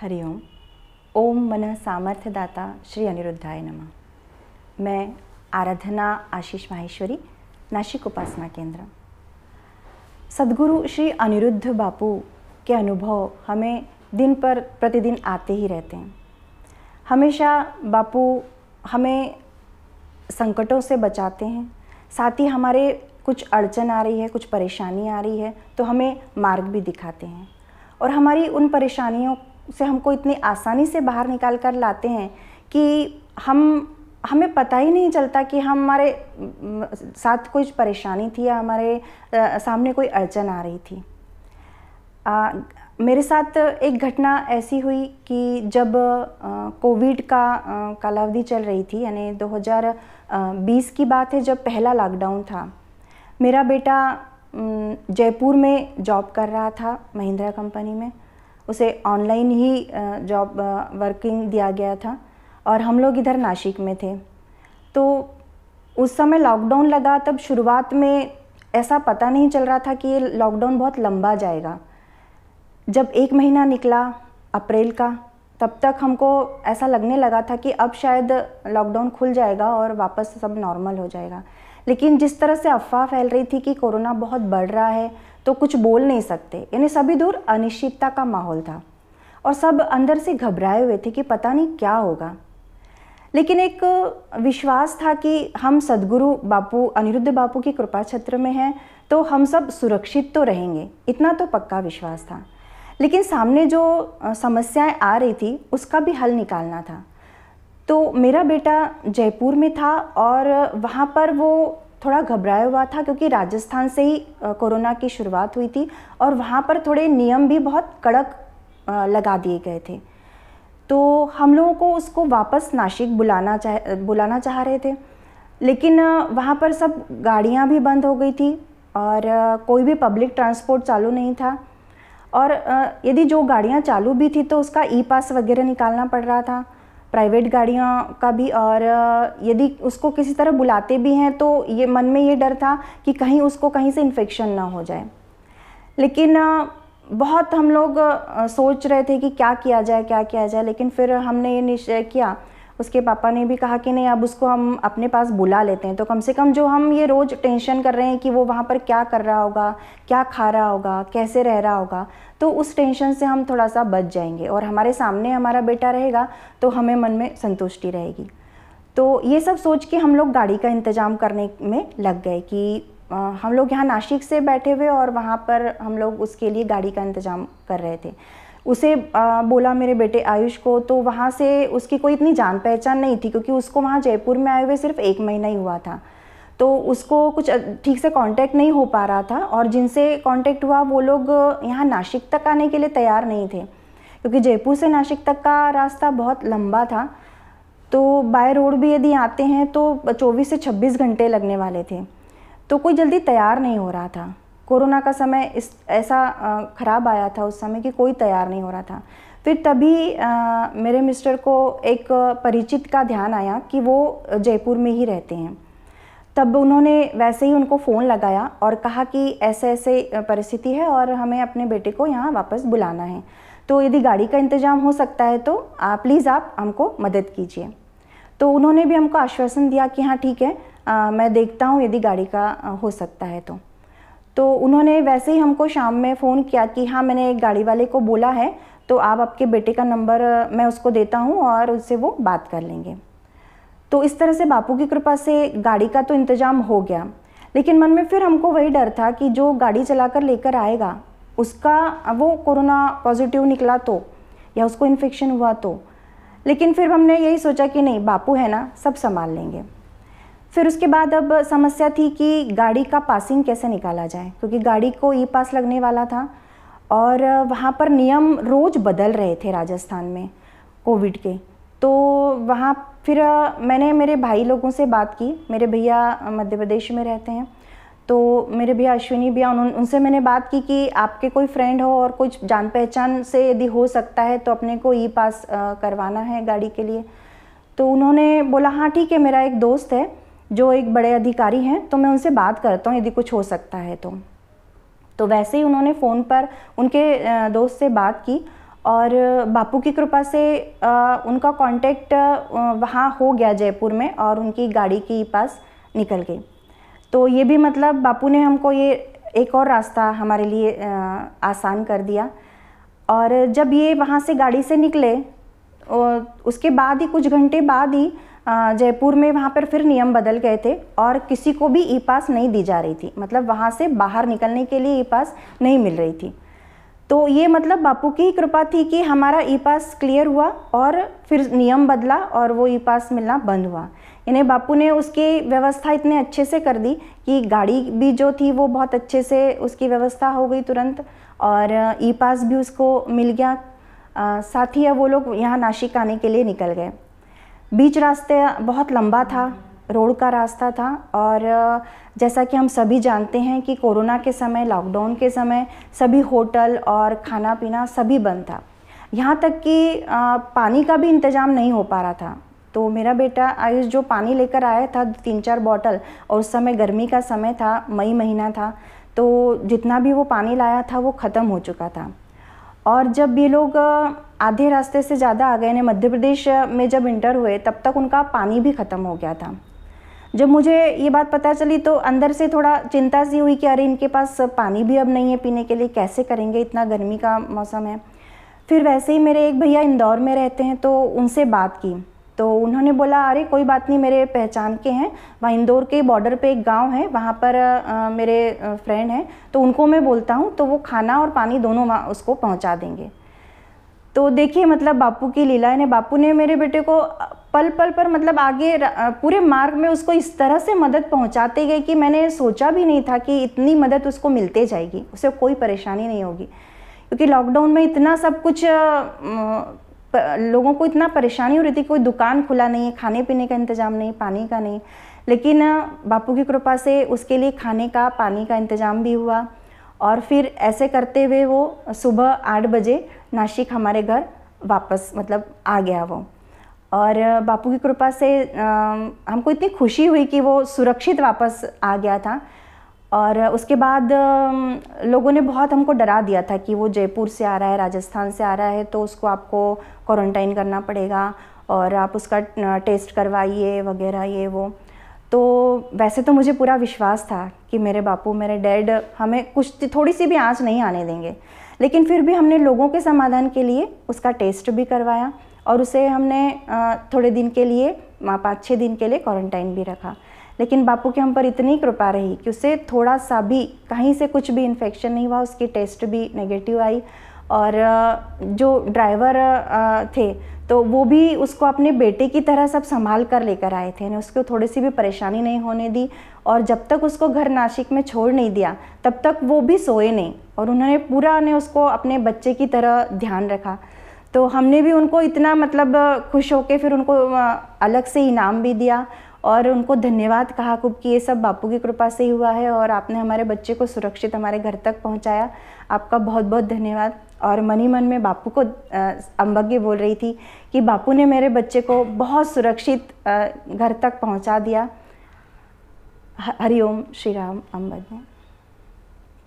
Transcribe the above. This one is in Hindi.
हरिओम ओम ओम मन सामर्थ्यदाता श्री अनिरुद्धाय नमः मैं आराधना आशीष माहेश्वरी नासिक उपासना केंद्र सदगुरु श्री अनिरुद्ध बापू के अनुभव हमें दिन पर प्रतिदिन आते ही रहते हैं हमेशा बापू हमें संकटों से बचाते हैं साथ ही हमारे कुछ अड़चन आ रही है कुछ परेशानी आ रही है तो हमें मार्ग भी दिखाते हैं और हमारी उन परेशानियों उसे हमको इतनी आसानी से बाहर निकाल कर लाते हैं कि हम हमें पता ही नहीं चलता कि हमारे साथ कोई परेशानी थी या हमारे सामने कोई अड़चन आ रही थी आ, मेरे साथ एक घटना ऐसी हुई कि जब कोविड का कालावधि चल रही थी यानी 2020 की बात है जब पहला लॉकडाउन था मेरा बेटा जयपुर में जॉब कर रहा था महिंद्रा कंपनी में उसे ऑनलाइन ही जॉब वर्किंग दिया गया था और हम लोग इधर नासिक में थे तो उस समय लॉकडाउन लगा तब शुरुआत में ऐसा पता नहीं चल रहा था कि ये लॉकडाउन बहुत लंबा जाएगा जब एक महीना निकला अप्रैल का तब तक हमको ऐसा लगने लगा था कि अब शायद लॉकडाउन खुल जाएगा और वापस सब नॉर्मल हो जाएगा लेकिन जिस तरह से अफवाह फैल रही थी कि कोरोना बहुत बढ़ रहा है तो कुछ बोल नहीं सकते यानी सभी दूर अनिश्चितता का माहौल था और सब अंदर से घबराए हुए थे कि पता नहीं क्या होगा लेकिन एक विश्वास था कि हम सदगुरु बापू अनिरुद्ध बापू की कृपा छत्र में हैं तो हम सब सुरक्षित तो रहेंगे इतना तो पक्का विश्वास था लेकिन सामने जो समस्याएं आ रही थी उसका भी हल निकालना था तो मेरा बेटा जयपुर में था और वहाँ पर वो थोड़ा घबराया हुआ था क्योंकि राजस्थान से ही कोरोना की शुरुआत हुई थी और वहाँ पर थोड़े नियम भी बहुत कड़क लगा दिए गए थे तो हम लोगों को उसको वापस नासिक बुलाना चाह बुलाना चाह रहे थे लेकिन वहाँ पर सब गाड़ियाँ भी बंद हो गई थी और कोई भी पब्लिक ट्रांसपोर्ट चालू नहीं था और यदि जो गाड़ियाँ चालू भी थी तो उसका ई पास वगैरह निकालना पड़ रहा था प्राइवेट गाड़ियों का भी और यदि उसको किसी तरह बुलाते भी हैं तो ये मन में ये डर था कि कहीं उसको कहीं से इन्फेक्शन ना हो जाए लेकिन बहुत हम लोग सोच रहे थे कि क्या किया जाए क्या किया जाए लेकिन फिर हमने ये निश्चय किया उसके पापा ने भी कहा कि नहीं अब उसको हम अपने पास बुला लेते हैं तो कम से कम जो हम ये रोज़ टेंशन कर रहे हैं कि वो वहाँ पर क्या कर रहा होगा क्या खा रहा होगा कैसे रह रहा होगा तो उस टेंशन से हम थोड़ा सा बच जाएंगे और हमारे सामने हमारा बेटा रहेगा तो हमें मन में संतुष्टि रहेगी तो ये सब सोच के हम लोग गाड़ी का इंतज़ाम करने में लग गए कि हम लोग यहाँ नासिक से बैठे हुए और वहाँ पर हम लोग उसके लिए गाड़ी का इंतज़ाम कर रहे थे उसे आ, बोला मेरे बेटे आयुष को तो वहाँ से उसकी कोई इतनी जान पहचान नहीं थी क्योंकि उसको वहाँ जयपुर में आए हुए सिर्फ एक महीना ही हुआ था तो उसको कुछ ठीक से कांटेक्ट नहीं हो पा रहा था और जिनसे कांटेक्ट हुआ वो लोग यहाँ नासिक तक आने के लिए तैयार नहीं थे क्योंकि जयपुर से नासिक तक का रास्ता बहुत लंबा था तो बाय रोड भी यदि आते हैं तो 24 से 26 घंटे लगने वाले थे तो कोई जल्दी तैयार नहीं हो रहा था कोरोना का समय इस ऐसा ख़राब आया था उस समय कि कोई तैयार नहीं हो रहा था फिर तभी आ, मेरे मिस्टर को एक परिचित का ध्यान आया कि वो जयपुर में ही रहते हैं तब उन्होंने वैसे ही उनको फ़ोन लगाया और कहा कि ऐसे ऐसे परिस्थिति है और हमें अपने बेटे को यहाँ वापस बुलाना है तो यदि गाड़ी का इंतज़ाम हो सकता है तो आप प्लीज़ आप हमको मदद कीजिए तो उन्होंने भी हमको आश्वासन दिया कि हाँ ठीक है आ, मैं देखता हूँ यदि गाड़ी का हो सकता है तो तो उन्होंने वैसे ही हमको शाम में फ़ोन किया कि हाँ मैंने एक गाड़ी वाले को बोला है तो आप आपके बेटे का नंबर मैं उसको देता हूँ और उससे वो बात कर लेंगे तो इस तरह से बापू की कृपा से गाड़ी का तो इंतज़ाम हो गया लेकिन मन में फिर हमको वही डर था कि जो गाड़ी चलाकर लेकर आएगा उसका वो कोरोना पॉजिटिव निकला तो या उसको इन्फेक्शन हुआ तो लेकिन फिर हमने यही सोचा कि नहीं बापू है ना सब संभाल लेंगे फिर उसके बाद अब समस्या थी कि गाड़ी का पासिंग कैसे निकाला जाए क्योंकि गाड़ी को ई पास लगने वाला था और वहाँ पर नियम रोज़ बदल रहे थे राजस्थान में कोविड के तो वहाँ फिर मैंने मेरे भाई लोगों से बात की मेरे भैया मध्य प्रदेश में रहते हैं तो मेरे भैया अश्विनी भैया उन, उनसे मैंने बात की कि आपके कोई फ्रेंड हो और कुछ जान पहचान से यदि हो सकता है तो अपने को ई पास करवाना है गाड़ी के लिए तो उन्होंने बोला हाँ ठीक है मेरा एक दोस्त है जो एक बड़े अधिकारी हैं तो मैं उनसे बात करता हूँ यदि कुछ हो सकता है तो तो वैसे ही उन्होंने फ़ोन पर उनके दोस्त से बात की और बापू की कृपा से उनका कांटेक्ट वहाँ हो गया जयपुर में और उनकी गाड़ी के पास निकल गई तो ये भी मतलब बापू ने हमको ये एक और रास्ता हमारे लिए आसान कर दिया और जब ये वहाँ से गाड़ी से निकले उसके बाद ही कुछ घंटे बाद ही जयपुर में वहाँ पर फिर नियम बदल गए थे और किसी को भी ई पास नहीं दी जा रही थी मतलब वहाँ से बाहर निकलने के लिए ई पास नहीं मिल रही थी तो ये मतलब बापू की ही कृपा थी कि हमारा ई पास क्लियर हुआ और फिर नियम बदला और वो ई पास मिलना बंद हुआ इन्हें बापू ने उसकी व्यवस्था इतने अच्छे से कर दी कि गाड़ी भी जो थी वो बहुत अच्छे से उसकी व्यवस्था हो गई तुरंत और ई पास भी उसको मिल गया साथ ही अब वो लोग यहाँ नासिक आने के लिए निकल गए बीच रास्ते बहुत लंबा था रोड का रास्ता था और जैसा कि हम सभी जानते हैं कि कोरोना के समय लॉकडाउन के समय सभी होटल और खाना पीना सभी बंद था यहाँ तक कि पानी का भी इंतज़ाम नहीं हो पा रहा था तो मेरा बेटा आयुष जो पानी लेकर आया था तीन चार बॉटल और उस समय गर्मी का समय था मई महीना था तो जितना भी वो पानी लाया था वो ख़त्म हो चुका था और जब ये लोग आधे रास्ते से ज़्यादा आ गए ने मध्य प्रदेश में जब इंटर हुए तब तक उनका पानी भी ख़त्म हो गया था जब मुझे ये बात पता चली तो अंदर से थोड़ा चिंता सी हुई कि अरे इनके पास पानी भी अब नहीं है पीने के लिए कैसे करेंगे इतना गर्मी का मौसम है फिर वैसे ही मेरे एक भैया इंदौर में रहते हैं तो उनसे बात की तो उन्होंने बोला अरे कोई बात नहीं मेरे पहचान के हैं वहाँ इंदौर के बॉर्डर पे एक गांव है वहाँ पर आ, मेरे फ्रेंड हैं तो उनको मैं बोलता हूँ तो वो खाना और पानी दोनों वहाँ उसको पहुँचा देंगे तो देखिए मतलब बापू की लीला ने बापू ने मेरे बेटे को पल पल पर मतलब आगे पूरे मार्ग में उसको इस तरह से मदद पहुंचाते गए कि मैंने सोचा भी नहीं था कि इतनी मदद उसको मिलते जाएगी उसे कोई परेशानी नहीं होगी क्योंकि लॉकडाउन में इतना सब कुछ लोगों को इतना परेशानी हो रही थी कोई दुकान खुला नहीं है खाने पीने का इंतज़ाम नहीं पानी का नहीं लेकिन बापू की कृपा से उसके लिए खाने का पानी का इंतज़ाम भी हुआ और फिर ऐसे करते हुए वो सुबह आठ बजे नासिक हमारे घर वापस मतलब आ गया वो और बापू की कृपा से हमको इतनी खुशी हुई कि वो सुरक्षित वापस आ गया था और उसके बाद लोगों ने बहुत हमको डरा दिया था कि वो जयपुर से आ रहा है राजस्थान से आ रहा है तो उसको आपको क्वारंटाइन करना पड़ेगा और आप उसका टेस्ट करवाइए वगैरह ये वो तो वैसे तो मुझे पूरा विश्वास था कि मेरे बापू मेरे डैड हमें कुछ थोड़ी सी भी आँच नहीं आने देंगे लेकिन फिर भी हमने लोगों के समाधान के लिए उसका टेस्ट भी करवाया और उसे हमने थोड़े दिन के लिए पाँच छः दिन के लिए क्वारंटाइन भी रखा लेकिन बापू के हम पर इतनी कृपा रही कि उसे थोड़ा सा भी कहीं से कुछ भी इन्फेक्शन नहीं हुआ उसकी टेस्ट भी नेगेटिव आई और जो ड्राइवर थे तो वो भी उसको अपने बेटे की तरह सब संभाल कर लेकर आए थे ने उसको थोड़ी सी भी परेशानी नहीं होने दी और जब तक उसको घर नासिक में छोड़ नहीं दिया तब तक वो भी सोए नहीं और उन्होंने पूरा ने उसको अपने बच्चे की तरह ध्यान रखा तो हमने भी उनको इतना मतलब खुश होकर फिर उनको अलग से इनाम भी दिया और उनको धन्यवाद कहा खूब कि ये सब बापू की कृपा से ही हुआ है और आपने हमारे बच्चे को सुरक्षित हमारे घर तक पहुंचाया आपका बहुत बहुत धन्यवाद और मनी मन में बापू को अम्बगी बोल रही थी कि बापू ने मेरे बच्चे को बहुत सुरक्षित घर तक पहुंचा दिया हरिओम श्री राम अम्बग